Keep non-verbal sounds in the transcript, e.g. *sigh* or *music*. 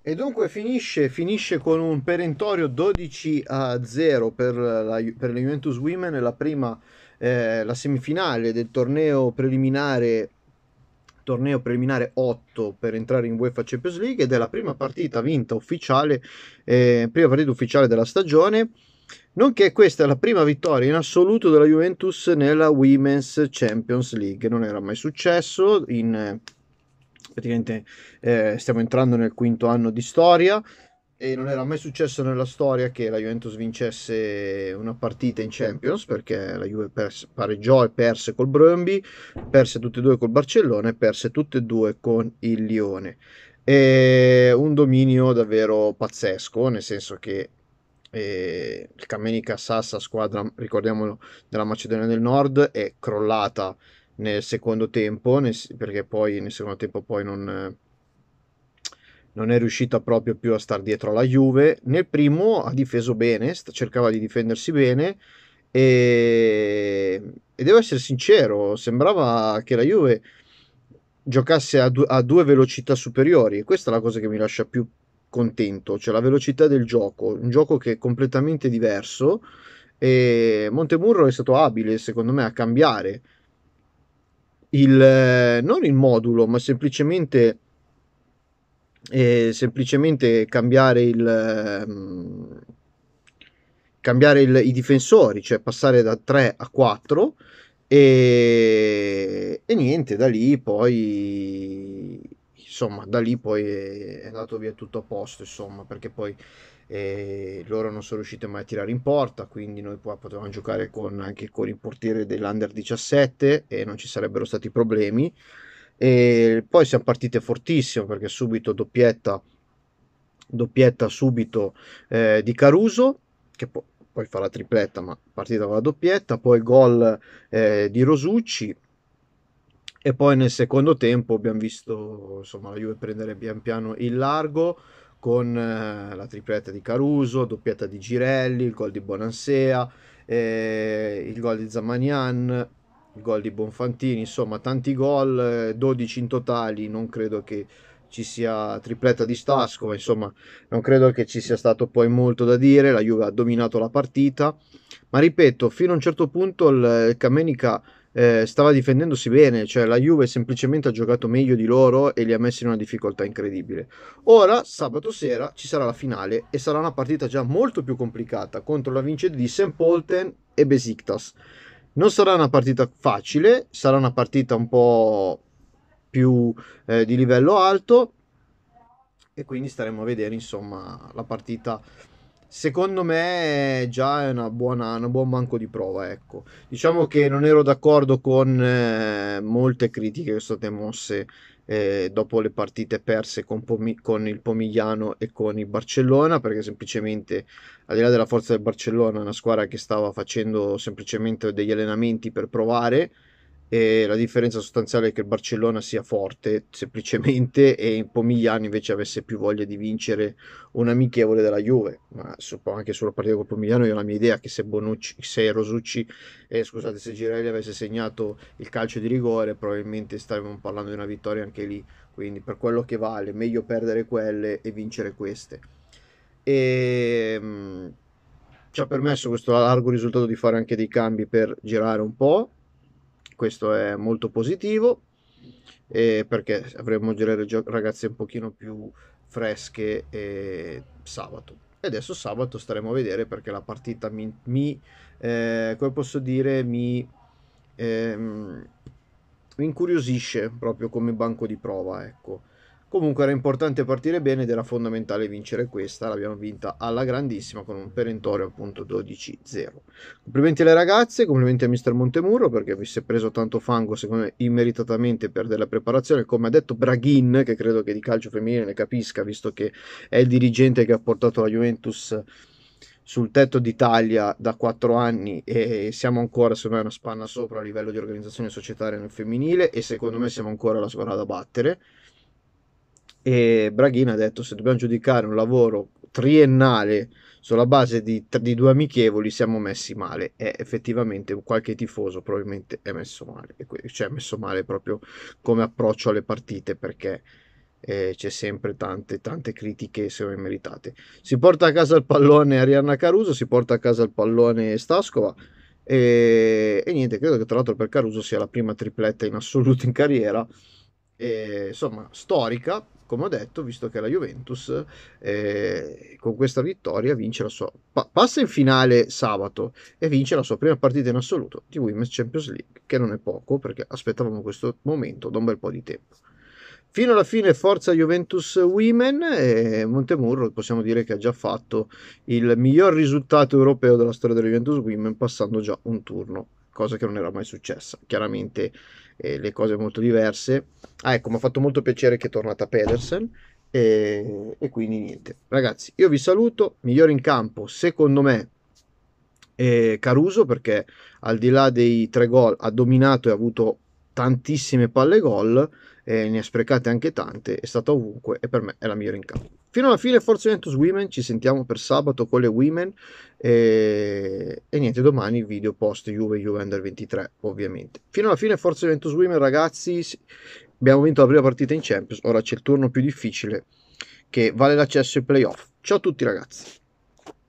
E dunque finisce, finisce, con un perentorio 12 a 0 per la, per la Juventus Women, la prima, eh, la semifinale del torneo preliminare, torneo preliminare 8 per entrare in UEFA Champions League ed è la prima partita vinta ufficiale, eh, prima partita ufficiale della stagione, nonché questa è la prima vittoria in assoluto della Juventus nella Women's Champions League, non era mai successo in praticamente eh, stiamo entrando nel quinto anno di storia e non era mai successo nella storia che la Juventus vincesse una partita in Champions perché la Juve perse, pareggiò e perse col Brøndby, perse tutte e due col Barcellona e perse tutte e due con il Lione. È un dominio davvero pazzesco, nel senso che eh, il Kamenica Sassa, squadra, ricordiamolo, della Macedonia del Nord, è crollata nel secondo tempo, nel, perché poi nel secondo tempo poi non, non è riuscita proprio più a stare dietro alla Juve. Nel primo ha difeso bene, cercava di difendersi bene e, e devo essere sincero, sembrava che la Juve giocasse a, du- a due velocità superiori e questa è la cosa che mi lascia più contento, cioè la velocità del gioco, un gioco che è completamente diverso e Montemurro è stato abile secondo me a cambiare il, eh, non il modulo, ma semplicemente, eh, semplicemente cambiare, il, ehm, cambiare il, i difensori, cioè passare da 3 a 4 e, e niente, da lì poi insomma da lì poi è andato via tutto a posto insomma perché poi eh, loro non sono riusciti mai a tirare in porta quindi noi poi potevamo giocare con, anche con il portiere dell'Under 17 e non ci sarebbero stati problemi e poi siamo partite fortissimo perché subito doppietta doppietta subito eh, di Caruso che po- poi fa la tripletta ma partita con la doppietta poi gol eh, di Rosucci e poi nel secondo tempo abbiamo visto insomma, la Juve prendere pian piano il largo con eh, la tripletta di Caruso, doppietta di Girelli, il gol di Bonansea, eh, il gol di Zamanian, il gol di Bonfantini, insomma tanti gol, eh, 12 in totali, non credo che ci sia tripletta di Stasco, ma insomma non credo che ci sia stato poi molto da dire, la Juve ha dominato la partita, ma ripeto, fino a un certo punto il, il Camenica eh, stava difendendosi bene, cioè la Juve semplicemente ha giocato meglio di loro e li ha messi in una difficoltà incredibile. Ora, sabato sera, ci sarà la finale e sarà una partita già molto più complicata contro la vincita di St. Polten e Besiktas. Non sarà una partita facile, sarà una partita un po' più eh, di livello alto e quindi staremo a vedere insomma la partita secondo me già è una buona, un buon banco di prova. Ecco. Diciamo che non ero d'accordo con eh, molte critiche che sono state mosse eh, dopo le partite perse con, Pomi- con, il Pomigliano e con il Barcellona, perché semplicemente, al di là della forza del Barcellona, è una squadra che stava facendo semplicemente degli allenamenti per provare e la differenza sostanziale è che il Barcellona sia forte semplicemente *laughs* e Pomigliano invece avesse più voglia di vincere un amichevole della Juve ma anche sulla partita con Pomigliano io ho la mia idea che se, Bonucci, se Rosucci eh, scusate se Girelli avesse segnato il calcio di rigore probabilmente stavamo parlando di una vittoria anche lì quindi per quello che vale meglio perdere quelle e vincere queste e ehm, ci ha permesso questo largo risultato di fare anche dei cambi per girare un po' questo è molto positivo eh, perché avremo delle ragazze un pochino più fresche eh, sabato e adesso sabato staremo a vedere perché la partita mi, mi eh, come posso dire mi ehm, incuriosisce proprio come banco di prova ecco Comunque era importante partire bene ed era fondamentale vincere questa, l'abbiamo vinta alla grandissima con un perentorio appunto 12-0. Complimenti alle ragazze, complimenti a Mr. Montemurro perché vi si è preso tanto fango secondo me immeritatamente per della preparazione, come ha detto Braghin che credo che di calcio femminile ne capisca visto che è il dirigente che ha portato la Juventus sul tetto d'Italia da 4 anni e siamo ancora secondo me una spanna sopra a livello di organizzazione societaria nel femminile e secondo me siamo ancora la squadra da battere e Braghini ha detto se dobbiamo giudicare un lavoro triennale sulla base di, di, due amichevoli siamo messi male e effettivamente qualche tifoso probabilmente è messo male cioè è messo male proprio come approccio alle partite perché eh, c'è sempre tante tante critiche se non meritate si porta a casa il pallone Arianna Caruso si porta a casa il pallone Stascova e, e niente credo che tra l'altro per Caruso sia la prima tripletta in assoluto in carriera e, insomma storica come ho detto, visto che la Juventus eh, con questa vittoria vince la sua, pa- passa in finale sabato e vince la sua prima partita in assoluto di Women's Champions League, che non è poco perché aspettavamo questo momento da un bel po' di tempo. Fino alla fine forza Juventus Women e Montemurro possiamo dire che ha già fatto il miglior risultato europeo della storia della Juventus Women passando già un turno cosa che non era mai successa. Chiaramente eh, le cose molto diverse. Ah, ecco, mi ha fatto molto piacere che è tornata Pedersen. E, e, quindi niente, ragazzi, io vi saluto. Migliore in campo, secondo me, Caruso perché al di là dei tre gol ha dominato e ha avuto tantissime palle gol, eh, ne ha sprecate anche tante, è stata ovunque e per me è la migliore in campo. Fino alla fine Forza Juventus Women, ci sentiamo per sabato con le Women e, e niente, domani video post Juve, Juve Under 23 ovviamente. Fino alla fine Forza Juventus Women ragazzi, abbiamo vinto la prima partita in Champions, ora c'è il turno più difficile che vale l'accesso ai playoff. Ciao a tutti ragazzi!